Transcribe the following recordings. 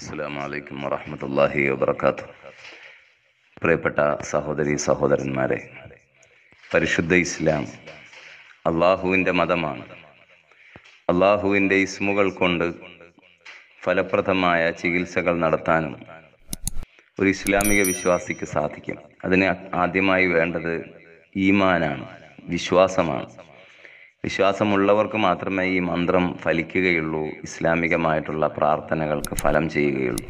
അസ്സാമലൈക്കും വറഹമത്തല്ലാഹി വാത്തു പ്രിയപ്പെട്ട സഹോദരി സഹോദരന്മാരെ പരിശുദ്ധ ഇസ്ലാം അള്ളാഹുവിൻ്റെ മതമാണ് അള്ളാഹുവിൻ്റെ ഇസ്മുകൾ കൊണ്ട് ഫലപ്രദമായ ചികിത്സകൾ നടത്താനും ഒരു ഇസ്ലാമിക വിശ്വാസിക്ക് സാധിക്കും അതിന് ആദ്യമായി വേണ്ടത് ഈമാനാണ് വിശ്വാസമാണ് വിശ്വാസമുള്ളവർക്ക് മാത്രമേ ഈ മന്ത്രം ഫലിക്കുകയുള്ളൂ ഇസ്ലാമികമായിട്ടുള്ള പ്രാർത്ഥനകൾക്ക് ഫലം ചെയ്യുകയുള്ളൂ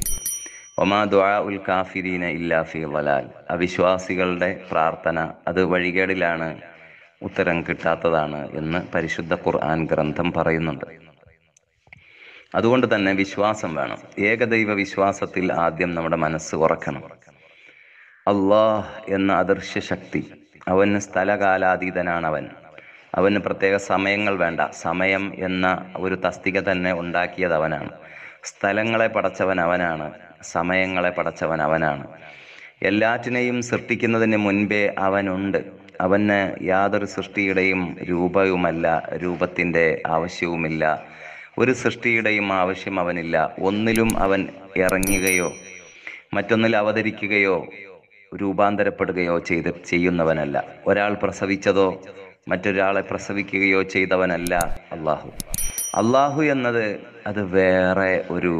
ഒമാ ദ്വാ ഉൽ കാഫിരീന ഇല്ലാഫി വലാൽ അവിശ്വാസികളുടെ പ്രാർത്ഥന അത് വഴികേടിലാണ് ഉത്തരം കിട്ടാത്തതാണ് എന്ന് പരിശുദ്ധ ഖുർആൻ ഗ്രന്ഥം പറയുന്നുണ്ട് അതുകൊണ്ട് തന്നെ വിശ്വാസം വേണം ഏകദൈവ വിശ്വാസത്തിൽ ആദ്യം നമ്മുടെ മനസ്സ് ഉറക്കണം അള്ളാഹ് എന്ന അദൃശ്യ ശക്തി അവന് അവൻ അവന് പ്രത്യേക സമയങ്ങൾ വേണ്ട സമയം എന്ന ഒരു തസ്തിക തന്നെ ഉണ്ടാക്കിയത് അവനാണ് സ്ഥലങ്ങളെ പടച്ചവൻ അവനാണ് സമയങ്ങളെ പടച്ചവൻ അവനാണ് എല്ലാറ്റിനെയും സൃഷ്ടിക്കുന്നതിന് മുൻപേ അവനുണ്ട് അവന് യാതൊരു സൃഷ്ടിയുടെയും രൂപവുമല്ല രൂപത്തിൻ്റെ ആവശ്യവുമില്ല ഒരു സൃഷ്ടിയുടെയും ആവശ്യം അവനില്ല ഒന്നിലും അവൻ ഇറങ്ങുകയോ മറ്റൊന്നിൽ അവതരിക്കുകയോ രൂപാന്തരപ്പെടുകയോ ചെയ്ത് ചെയ്യുന്നവനല്ല ഒരാൾ പ്രസവിച്ചതോ മറ്റൊരാളെ പ്രസവിക്കുകയോ ചെയ്തവനല്ല അള്ളാഹു അള്ളാഹു എന്നത് അത് വേറെ ഒരു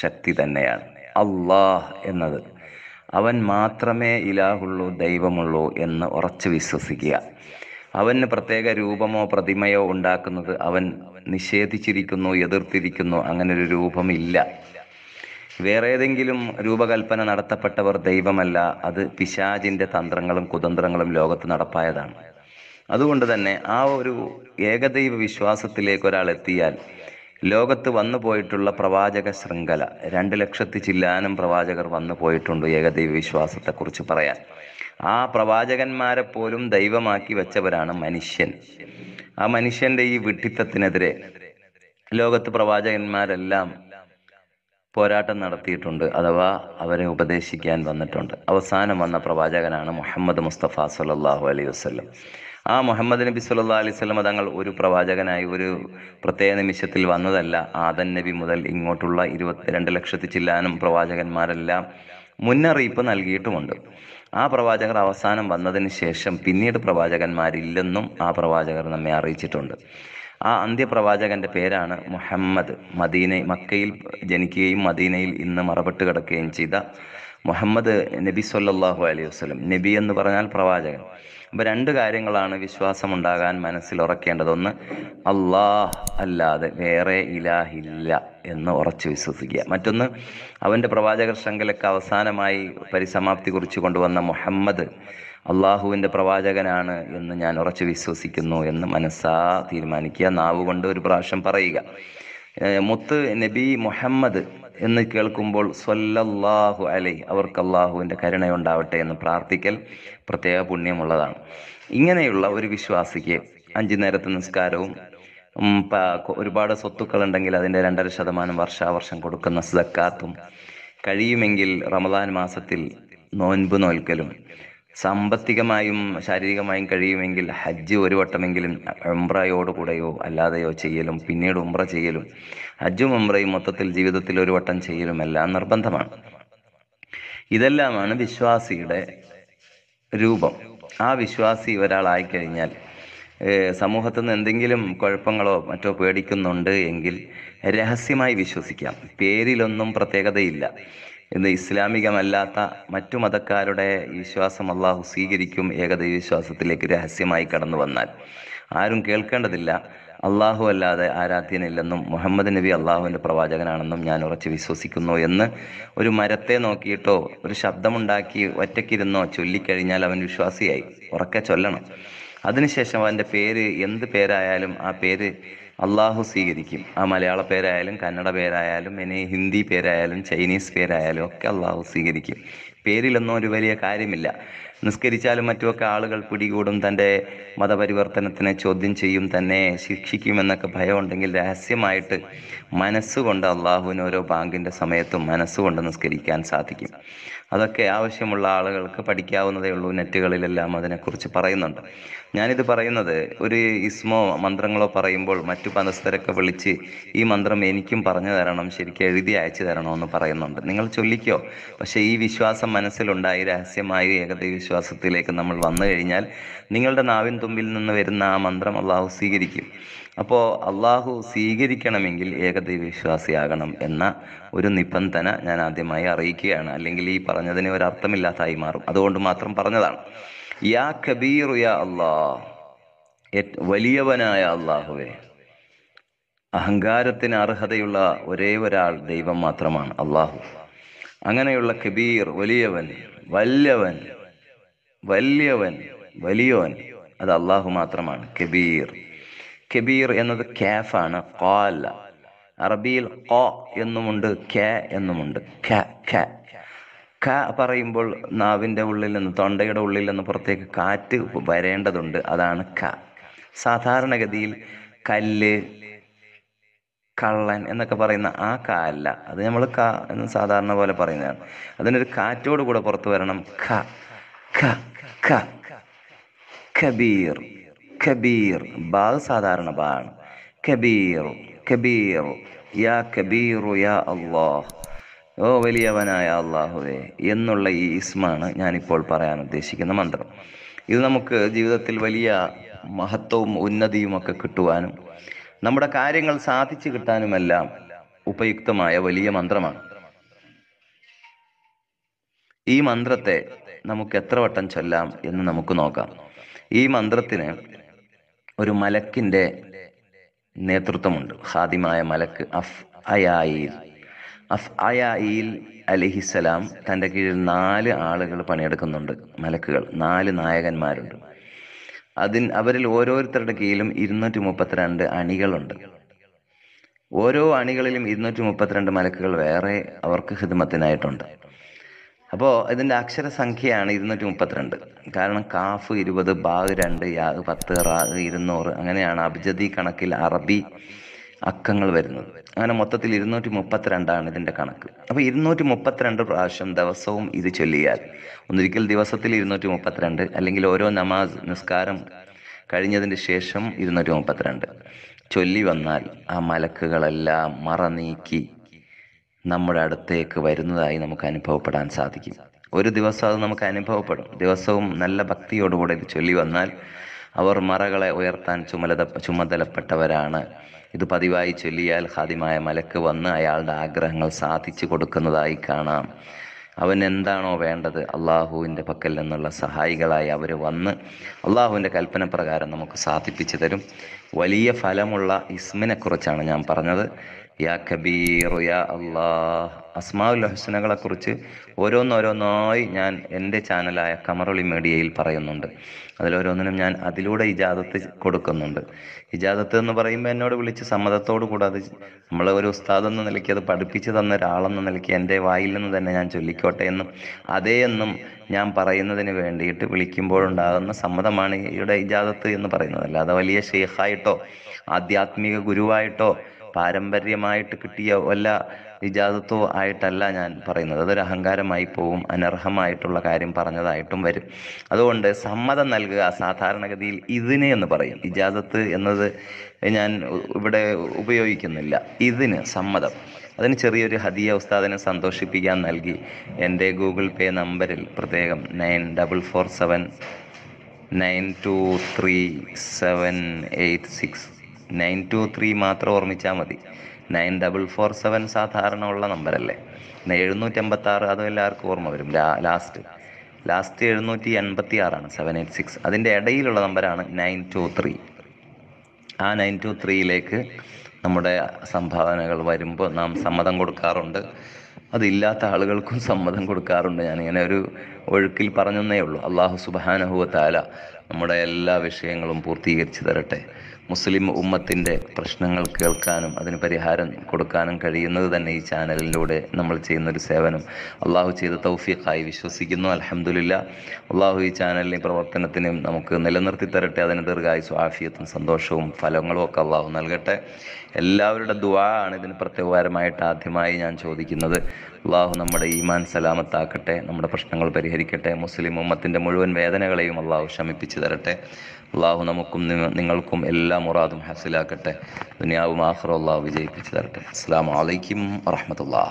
ശക്തി തന്നെയാണ് അള്ളാഹ് എന്നത് അവൻ മാത്രമേ ഇലാഹുള്ളൂ ദൈവമുള്ളൂ എന്ന് ഉറച്ചു വിശ്വസിക്കുക അവന് പ്രത്യേക രൂപമോ പ്രതിമയോ ഉണ്ടാക്കുന്നത് അവൻ നിഷേധിച്ചിരിക്കുന്നു എതിർത്തിരിക്കുന്നു അങ്ങനെ ഒരു രൂപമില്ല വേറെ ഏതെങ്കിലും രൂപകൽപ്പന നടത്തപ്പെട്ടവർ ദൈവമല്ല അത് പിശാജിന്റെ തന്ത്രങ്ങളും കുതന്ത്രങ്ങളും ലോകത്ത് നടപ്പായതാണ് അതുകൊണ്ട് തന്നെ ആ ഒരു ഏകദൈവ വിശ്വാസത്തിലേക്ക് ഒരാൾ എത്തിയാൽ ലോകത്ത് വന്നു പോയിട്ടുള്ള പ്രവാചക ശൃംഖല രണ്ട് ലക്ഷത്തി ചില്ലാനും പ്രവാചകർ വന്നു പോയിട്ടുണ്ട് ഏകദൈവ വിശ്വാസത്തെക്കുറിച്ച് പറയാൻ ആ പ്രവാചകന്മാരെ പോലും ദൈവമാക്കി വെച്ചവരാണ് മനുഷ്യൻ ആ മനുഷ്യന്റെ ഈ വിട്ടിത്തത്തിനെതിരെ ലോകത്ത് പ്രവാചകന്മാരെല്ലാം പോരാട്ടം നടത്തിയിട്ടുണ്ട് അഥവാ അവരെ ഉപദേശിക്കാൻ വന്നിട്ടുണ്ട് അവസാനം വന്ന പ്രവാചകനാണ് മുഹമ്മദ് മുസ്തഫ സല്ലാഹു അലൈഹി വസ്ലം ആ മുഹമ്മദ് നബി സല്ലാ അലൈഹി സ്വലമ തങ്ങൾ ഒരു പ്രവാചകനായി ഒരു പ്രത്യേക നിമിഷത്തിൽ വന്നതല്ല ആദൻ നബി മുതൽ ഇങ്ങോട്ടുള്ള ഇരുപത്തിരണ്ട് ലക്ഷത്തി ചില്ലാനും പ്രവാചകന്മാരെല്ലാം മുന്നറിയിപ്പ് നൽകിയിട്ടുമുണ്ട് ആ പ്രവാചകർ അവസാനം വന്നതിന് ശേഷം പിന്നീട് പ്രവാചകന്മാരില്ലെന്നും ആ പ്രവാചകർ നമ്മെ അറിയിച്ചിട്ടുണ്ട് ആ അന്ത്യപ്രവാചകന്റെ പേരാണ് മുഹമ്മദ് മദീനയിൽ മക്കയിൽ ജനിക്കുകയും മദീനയിൽ ഇന്ന് മറപ്പെട്ട് കിടക്കുകയും ചെയ്ത മുഹമ്മദ് നബി സല്ലാഹു അലൈഹി വസ്ലം നബി എന്ന് പറഞ്ഞാൽ പ്രവാചകൻ അപ്പം രണ്ട് കാര്യങ്ങളാണ് വിശ്വാസം ഉണ്ടാകാൻ മനസ്സിൽ ഉറക്കേണ്ടത് ഒന്ന് അള്ളാഹ് അല്ലാതെ വേറെ ഇലാഹില്ല എന്ന് ഉറച്ചു വിശ്വസിക്കുക മറ്റൊന്ന് അവൻ്റെ പ്രവാചകർ ശൃംഖലയ്ക്ക് അവസാനമായി പരിസമാപ്തി കുറിച്ചു കൊണ്ടുവന്ന മുഹമ്മദ് അള്ളാഹുവിൻ്റെ പ്രവാചകനാണ് എന്ന് ഞാൻ ഉറച്ചു വിശ്വസിക്കുന്നു എന്ന് മനസ്സാ തീരുമാനിക്കുക നാവ് കൊണ്ട് ഒരു പ്രാവശ്യം പറയുക മുത്ത് നബി മുഹമ്മദ് എന്ന് കേൾക്കുമ്പോൾ സ്വല്ലല്ലാഹു അലൈ അവർക്ക് അള്ളാഹുവിൻ്റെ കരുണയുണ്ടാവട്ടെ എന്ന് പ്രാർത്ഥിക്കൽ പ്രത്യേക പുണ്യമുള്ളതാണ് ഇങ്ങനെയുള്ള ഒരു വിശ്വാസിക്ക് അഞ്ചു നേരത്തെ നിസ്കാരവും ഒരുപാട് സ്വത്തുക്കൾ ഉണ്ടെങ്കിൽ അതിൻ്റെ രണ്ടര ശതമാനം വർഷാവർഷം കൊടുക്കുന്ന സക്കാത്തും കഴിയുമെങ്കിൽ റമദാൻ മാസത്തിൽ നോൻപ് നോൽക്കലും സാമ്പത്തികമായും ശാരീരികമായും കഴിയുമെങ്കിൽ ഹജ്ജ് ഒരു വട്ടമെങ്കിലും ഉംറയോട് കൂടെയോ അല്ലാതെയോ ചെയ്യലും പിന്നീട് ഉംറ ചെയ്യലും ഹജ്ജും ഉംറയും മൊത്തത്തിൽ ജീവിതത്തിൽ ഒരു വട്ടം ചെയ്യലും എല്ലാം നിർബന്ധമാണ് ഇതെല്ലാമാണ് വിശ്വാസിയുടെ രൂപം ആ വിശ്വാസി ഒരാളായി കഴിഞ്ഞാൽ സമൂഹത്തിൽ നിന്ന് എന്തെങ്കിലും കുഴപ്പങ്ങളോ മറ്റോ പേടിക്കുന്നുണ്ട് എങ്കിൽ രഹസ്യമായി വിശ്വസിക്കാം പേരിലൊന്നും പ്രത്യേകതയില്ല എന്ന് ഇസ്ലാമികമല്ലാത്ത മറ്റു മതക്കാരുടെ വിശ്വാസം അള്ളാഹു സ്വീകരിക്കും ഏകദൈവ വിശ്വാസത്തിലേക്ക് രഹസ്യമായി കടന്നു വന്നാൽ ആരും കേൾക്കേണ്ടതില്ല അള്ളാഹു അല്ലാതെ ആരാധ്യനില്ലെന്നും മുഹമ്മദ് നബി അള്ളാഹുവിൻ്റെ പ്രവാചകനാണെന്നും ഞാൻ ഉറച്ച് വിശ്വസിക്കുന്നു എന്ന് ഒരു മരത്തെ നോക്കിയിട്ടോ ഒരു ശബ്ദമുണ്ടാക്കി ഒറ്റക്കിരുന്നോ ചൊല്ലിക്കഴിഞ്ഞാൽ അവൻ വിശ്വാസിയായി ഉറക്കെ ചൊല്ലണം അതിനുശേഷം അവൻ്റെ പേര് എന്ത് പേരായാലും ആ പേര് അള്ളാഹു സ്വീകരിക്കും ആ മലയാള പേരായാലും കന്നഡ പേരായാലും ഇനി ഹിന്ദി പേരായാലും ചൈനീസ് പേരായാലും ഒക്കെ അള്ളാഹു സ്വീകരിക്കും പേരിലൊന്നും ഒരു വലിയ കാര്യമില്ല നിസ്കരിച്ചാലും മറ്റുമൊക്കെ ആളുകൾ പിടികൂടും തൻ്റെ മതപരിവർത്തനത്തിനെ ചോദ്യം ചെയ്യും തന്നെ ശിക്ഷിക്കുമെന്നൊക്കെ ഭയമുണ്ടെങ്കിൽ രഹസ്യമായിട്ട് മനസ്സുകൊണ്ട് അള്ളാഹുവിന് ഓരോ ബാങ്കിൻ്റെ സമയത്തും മനസ്സുകൊണ്ട് നിസ്കരിക്കാൻ സാധിക്കും അതൊക്കെ ആവശ്യമുള്ള ആളുകൾക്ക് പഠിക്കാവുന്നതേ ഉള്ളൂ നെറ്റുകളിലെല്ലാം അതിനെക്കുറിച്ച് പറയുന്നുണ്ട് ഞാനിത് പറയുന്നത് ഒരു ഇസ്മോ മന്ത്രങ്ങളോ പറയുമ്പോൾ മറ്റു പദസ്ഥരൊക്കെ വിളിച്ച് ഈ മന്ത്രം എനിക്കും പറഞ്ഞു തരണം ശരിക്കും എഴുതി അയച്ചു തരണമെന്ന് പറയുന്നുണ്ട് നിങ്ങൾ ചൊല്ലിക്കോ പക്ഷേ ഈ വിശ്വാസം മനസ്സിലുണ്ടായി രഹസ്യമായ ഏകദൈവ വിശ്വാസത്തിലേക്ക് നമ്മൾ വന്നു കഴിഞ്ഞാൽ നിങ്ങളുടെ നാവിൻ തുമ്പിൽ നിന്ന് വരുന്ന ആ മന്ത്രം അള്ളാഹു സ്വീകരിക്കും അപ്പോൾ അള്ളാഹു സ്വീകരിക്കണമെങ്കിൽ ഏകദൈവ വിശ്വാസിയാകണം എന്ന ഒരു നിബന്ധന ഞാൻ ആദ്യമായി അറിയിക്കുകയാണ് അല്ലെങ്കിൽ ഈ പറഞ്ഞതിന് ഒരു അർത്ഥമില്ലാതായി മാറും അതുകൊണ്ട് മാത്രം പറഞ്ഞതാണ് യാ കബീർ യാ അള്ളാഹ് വലിയവനായ അള്ളാഹുവേ അഹങ്കാരത്തിന് അർഹതയുള്ള ഒരേ ഒരാൾ ദൈവം മാത്രമാണ് അള്ളാഹു അങ്ങനെയുള്ള കബീർ വലിയവൻ വല്യവൻ വല്യവൻ വലിയവൻ അത് അള്ളാഹു മാത്രമാണ് കബീർ കബീർ എന്നത് കാഫാണ് കാല അറബിയിൽ കോ എന്നുമുണ്ട് കെ എന്നുമുണ്ട് ഖ ഖ പറയുമ്പോൾ നാവിൻ്റെ ഉള്ളിൽ നിന്ന് തൊണ്ടയുടെ ഉള്ളിൽ നിന്ന് പുറത്തേക്ക് കാറ്റ് വരേണ്ടതുണ്ട് അതാണ് ക സാധാരണഗതിയിൽ കല്ല് കള്ളൻ എന്നൊക്കെ പറയുന്ന ആ ക അല്ല അത് നമ്മൾ ക എന്ന് സാധാരണ പോലെ പറയുന്നതാണ് അതിനൊരു കാറ്റോട് കൂടെ പുറത്തു വരണം ഖ ഖ ഖ കബീർ കബീർ ബാദ് സാധാരണ ബാണ് കബീർ കബീർ യാ കബീറു യാ അള്ളാഹ് ഓ വലിയവനായ അള്ളാഹുവേ എന്നുള്ള ഈ ഇസ്മാണ് ഞാനിപ്പോൾ പറയാൻ ഉദ്ദേശിക്കുന്ന മന്ത്രം ഇത് നമുക്ക് ജീവിതത്തിൽ വലിയ മഹത്വവും ഉന്നതിയും ഒക്കെ കിട്ടുവാനും നമ്മുടെ കാര്യങ്ങൾ സാധിച്ചു കിട്ടാനുമെല്ലാം ഉപയുക്തമായ വലിയ മന്ത്രമാണ് ഈ മന്ത്രത്തെ നമുക്ക് എത്ര വട്ടം ചൊല്ലാം എന്ന് നമുക്ക് നോക്കാം ഈ മന്ത്രത്തിന് ഒരു മലക്കിന്റെ നേതൃത്വമുണ്ട് ഹാദിമായ മലക്ക് അഫ് അയായി അഫ് അയായി അലിഹിസലാം തൻ്റെ കീഴിൽ നാല് ആളുകൾ പണിയെടുക്കുന്നുണ്ട് മലക്കുകൾ നാല് നായകന്മാരുണ്ട് അതിൽ അവരിൽ ഓരോരുത്തരുടെ കീഴിലും ഇരുന്നൂറ്റി മുപ്പത്തിരണ്ട് അണികളുണ്ട് ഓരോ അണികളിലും ഇരുന്നൂറ്റി മുപ്പത്തിരണ്ട് മലക്കുകൾ വേറെ അവർക്ക് ഹിദ്മത്തിനായിട്ടുണ്ട് അപ്പോൾ ഇതിൻ്റെ അക്ഷരസംഖ്യയാണ് ഇരുന്നൂറ്റി മുപ്പത്തിരണ്ട് കാരണം കാഫ് ഇരുപത് ബാഗ് രണ്ട് യാഗ് പത്ത് റാഗ് ഇരുന്നൂറ് അങ്ങനെയാണ് അബ്ജദി കണക്കിൽ അറബി അക്കങ്ങൾ വരുന്നത് അങ്ങനെ മൊത്തത്തിൽ ഇരുന്നൂറ്റി മുപ്പത്തിരണ്ടാണ് ഇതിൻ്റെ കണക്ക് അപ്പോൾ ഇരുന്നൂറ്റി മുപ്പത്തിരണ്ട് പ്രാവശ്യം ദിവസവും ഇത് ചൊല്ലിയാൽ ഒന്നൊരിക്കൽ ദിവസത്തിൽ ഇരുന്നൂറ്റി മുപ്പത്തിരണ്ട് അല്ലെങ്കിൽ ഓരോ നമാസ് നിസ്കാരം കഴിഞ്ഞതിന് ശേഷം ഇരുന്നൂറ്റി മുപ്പത്തിരണ്ട് ചൊല്ലി വന്നാൽ ആ മലക്കുകളെല്ലാം മറ നീക്കി നമ്മുടെ അടുത്തേക്ക് വരുന്നതായി നമുക്ക് അനുഭവപ്പെടാൻ സാധിക്കും ഒരു ദിവസം അത് നമുക്ക് അനുഭവപ്പെടും ദിവസവും നല്ല ഭക്തിയോടുകൂടെ ഇത് ചൊല്ലി വന്നാൽ അവർ മറകളെ ഉയർത്താൻ ചുമതല ചുമതലപ്പെട്ടവരാണ് ഇത് പതിവായി ചൊല്ലിയാൽ ഹാദിമായ മലക്ക് വന്ന് അയാളുടെ ആഗ്രഹങ്ങൾ സാധിച്ചു കൊടുക്കുന്നതായി കാണാം അവൻ എന്താണോ വേണ്ടത് അള്ളാഹുവിൻ്റെ പക്കൽ നിന്നുള്ള സഹായികളായി അവർ വന്ന് അള്ളാഹുവിൻ്റെ കൽപ്പന പ്രകാരം നമുക്ക് സാധിപ്പിച്ചു തരും വലിയ ഫലമുള്ള ഇസ്മിനെക്കുറിച്ചാണ് ഞാൻ പറഞ്ഞത് യാ കബീർ യാ അള്ളാഹ് അസ്മാവുൽ ഹുസ്നകളെ കുറിച്ച് ഓരോന്നോരോന്നായി ഞാൻ എൻ്റെ ചാനലായ കമറൊളി മീഡിയയിൽ പറയുന്നുണ്ട് അതിലോരോന്നിനും ഞാൻ അതിലൂടെ ഇജാദത്ത് കൊടുക്കുന്നുണ്ട് ഇജാദത്ത് എന്ന് പറയുമ്പോൾ എന്നോട് വിളിച്ച് സമ്മതത്തോടു കൂടെ അത് നമ്മളെ ഒരു ഉസ്താദ് എന്ന നിലയ്ക്ക് അത് പഠിപ്പിച്ചു തന്ന ഒരാളെന്ന നിലയ്ക്ക് എൻ്റെ വായിൽ നിന്ന് തന്നെ ഞാൻ ചൊല്ലിക്കോട്ടെ എന്നും അതേ എന്നും ഞാൻ പറയുന്നതിന് വേണ്ടിയിട്ട് വിളിക്കുമ്പോഴുണ്ടാകുന്ന സമ്മതമാണ് ഇവിടെ ഇജാദത്ത് എന്ന് പറയുന്നത് അല്ലാതെ വലിയ ഷെയ്ഖായിട്ടോ ആധ്യാത്മിക ഗുരുവായിട്ടോ പാരമ്പര്യമായിട്ട് കിട്ടിയ വല്ല വിജാതത്വോ ആയിട്ടല്ല ഞാൻ പറയുന്നത് അതൊരു അഹങ്കാരമായി പോവും അനർഹമായിട്ടുള്ള കാര്യം പറഞ്ഞതായിട്ടും വരും അതുകൊണ്ട് സമ്മതം നൽകുക സാധാരണഗതിയിൽ ഇതിന് എന്ന് പറയും ഇജാസത്ത് എന്നത് ഞാൻ ഇവിടെ ഉപയോഗിക്കുന്നില്ല ഇതിന് സമ്മതം അതിന് ചെറിയൊരു ഹദിയ ഉസ്താദിനെ സന്തോഷിപ്പിക്കാൻ നൽകി എൻ്റെ ഗൂഗിൾ പേ നമ്പറിൽ പ്രത്യേകം nine double four seven nine two three seven eight six nine two three മാത്രം ഓർമ്മിച്ചാൽ മതി നയൻ ഡബിൾ ഫോർ സെവൻ സാധാരണ ഉള്ള നമ്പറല്ലേ എഴുന്നൂറ്റമ്പത്താറ് അതും എല്ലാവർക്കും ഓർമ്മ വരും ലാസ്റ്റ് ലാസ്റ്റ് എഴുന്നൂറ്റി എൺപത്തി ആറാണ് സെവൻ എയ്റ്റ് സിക്സ് അതിൻ്റെ ഇടയിലുള്ള നമ്പറാണ് നയൻ ടു ത്രീ ആ നയൻ ടു ത്രീയിലേക്ക് നമ്മുടെ സംഭാവനകൾ വരുമ്പോൾ നാം സമ്മതം കൊടുക്കാറുണ്ട് അതില്ലാത്ത ആളുകൾക്കും സമ്മതം കൊടുക്കാറുണ്ട് ഞാൻ ഇങ്ങനെ ഒരു ഒഴുക്കിൽ പറഞ്ഞെന്നേ ഉള്ളൂ അള്ളാഹു സുബാനഹുവ താല നമ്മുടെ എല്ലാ വിഷയങ്ങളും പൂർത്തീകരിച്ചു തരട്ടെ മുസ്ലിം ഉമ്മത്തിൻ്റെ പ്രശ്നങ്ങൾ കേൾക്കാനും അതിന് പരിഹാരം കൊടുക്കാനും കഴിയുന്നത് തന്നെ ഈ ചാനലിലൂടെ നമ്മൾ ചെയ്യുന്നൊരു സേവനം അള്ളാഹു ചെയ്ത തൗഫീഖായി വിശ്വസിക്കുന്നു അലഹമുല്ല അള്ളാഹു ഈ ചാനലിൻ്റെ പ്രവർത്തനത്തിനും നമുക്ക് നിലനിർത്തി തരട്ടെ അതിന് ദീർഘായ സ്വാഫിയത്തും സന്തോഷവും ഫലങ്ങളും ഒക്കെ അള്ളാഹു നൽകട്ടെ എല്ലാവരുടെ ദുവാ ആണ് ഇതിന് പ്രത്യേകപരമായിട്ട് ആദ്യമായി ഞാൻ ചോദിക്കുന്നത് അള്ളാഹു നമ്മുടെ ഈമാൻ സലാമത്താക്കട്ടെ നമ്മുടെ പ്രശ്നങ്ങൾ പരിഹരിക്കട്ടെ മുസ്ലിം ഉമ്മത്തിൻ്റെ മുഴുവൻ വേദനകളെയും അള്ളാഹു ശമിപ്പിച്ചു തരട്ടെ അള്ളാഹു നമുക്കും നിങ്ങൾക്കും എല്ലാ മുറാദും ഹസിലാക്കട്ടെ ദുനിയാവും ആഹ്റുള്ള വിജയിപ്പിച്ചു തരട്ടെ അസ്സാം വലൈക്കും വറഹമത്തല്ലാ